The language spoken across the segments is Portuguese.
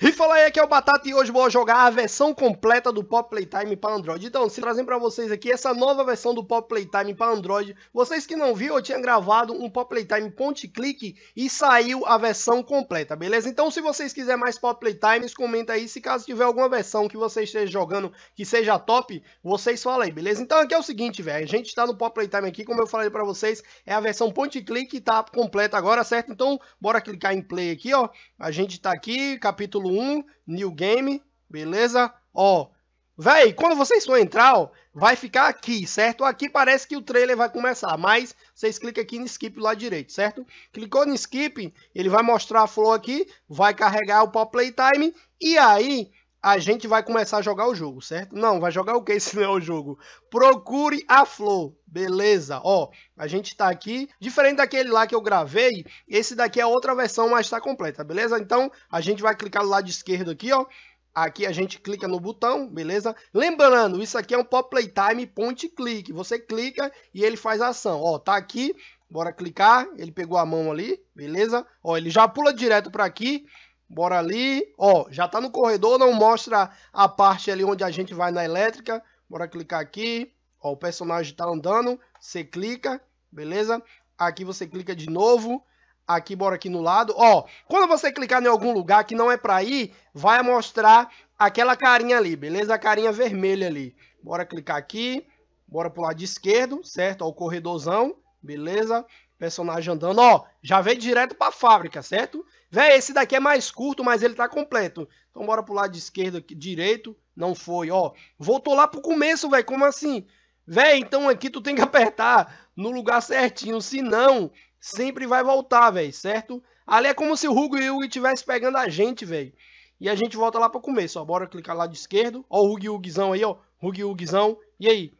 He Fala aí, aqui é o Batata e hoje vou jogar a versão completa do Pop Playtime para Android. Então, se trazendo para vocês aqui essa nova versão do Pop Playtime para Android. Vocês que não viram, eu tinha gravado um Pop Playtime ponte clique e saiu a versão completa, beleza? Então, se vocês quiserem mais Pop Playtime, comenta aí. Se caso tiver alguma versão que vocês estejam jogando que seja top, vocês falam aí, beleza? Então, aqui é o seguinte, velho. A gente está no Pop Playtime aqui, como eu falei para vocês, é a versão ponte clique e tá completa agora, certo? Então, bora clicar em play aqui, ó. A gente está aqui, capítulo 1. New Game, beleza? Ó, véi, quando vocês for entrar, ó, vai ficar aqui, certo? Aqui parece que o trailer vai começar, mas vocês clicam aqui no skip lá direito, certo? Clicou no skip, ele vai mostrar a flor aqui, vai carregar o pop playtime, e aí a gente vai começar a jogar o jogo, certo? Não, vai jogar o que se não é o jogo? Procure a flor, beleza? Ó, a gente tá aqui, diferente daquele lá que eu gravei, esse daqui é outra versão, mas tá completa, beleza? Então, a gente vai clicar do lado esquerdo aqui, ó, Aqui a gente clica no botão, beleza? Lembrando, isso aqui é um pop playtime point click. Você clica e ele faz a ação. Ó, tá aqui, bora clicar. Ele pegou a mão ali, beleza? Ó, ele já pula direto para aqui Bora ali. Ó, já tá no corredor, não mostra a parte ali onde a gente vai na elétrica. Bora clicar aqui. Ó, o personagem tá andando. Você clica, beleza? Aqui você clica de novo. Aqui, bora aqui no lado. Ó, quando você clicar em algum lugar que não é pra ir, vai mostrar aquela carinha ali, beleza? A carinha vermelha ali. Bora clicar aqui. Bora pro lado esquerdo, certo? Ó, o corredorzão. Beleza? Personagem andando, ó. Já veio direto pra fábrica, certo? Véi, esse daqui é mais curto, mas ele tá completo. Então bora pro lado esquerdo aqui, direito. Não foi, ó. Voltou lá pro começo, véi. Como assim? Véi, então aqui tu tem que apertar no lugar certinho. Senão, sempre vai voltar, velho, certo? Ali é como se o Hugo e o estivesse pegando a gente, velho. E a gente volta lá pro começo, ó. Bora clicar lá de esquerdo. Ó o Hugo e o Guizão aí, ó. Hugo e o Guizão. E aí?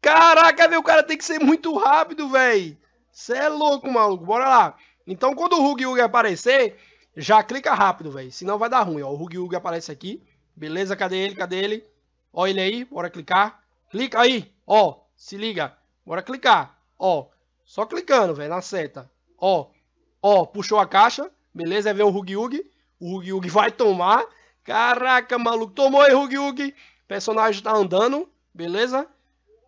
Caraca, meu cara tem que ser muito rápido, velho. Você é louco, maluco. Bora lá. Então, quando o Hug Hug aparecer, já clica rápido, velho. Senão vai dar ruim, ó. O Hug Hug aparece aqui. Beleza, cadê ele? Cadê ele? Ó ele aí, bora clicar. Clica aí, ó. Se liga. Bora clicar, ó. Só clicando, velho, na seta. Ó, ó, puxou a caixa. Beleza, é ver o Hug Hug. O Hug Hug vai tomar. Caraca, maluco. Tomou aí, Hug Hug. Personagem tá andando, beleza?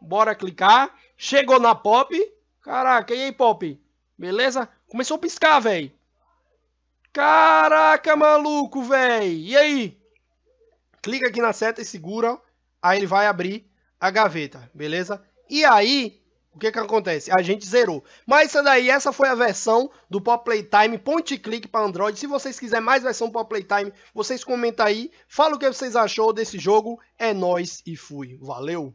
Bora clicar. Chegou na Pop. Caraca, e aí, Pop? Beleza? Começou a piscar, velho. Caraca, maluco, velho. E aí? Clica aqui na seta e segura. Aí ele vai abrir a gaveta, beleza? E aí, o que que acontece? A gente zerou. Mas essa daí, essa foi a versão do Pop Playtime ponte e clique para Android. Se vocês quiserem mais versão Pop Playtime, vocês comentam aí. Fala o que vocês achou desse jogo. É nóis e fui. Valeu!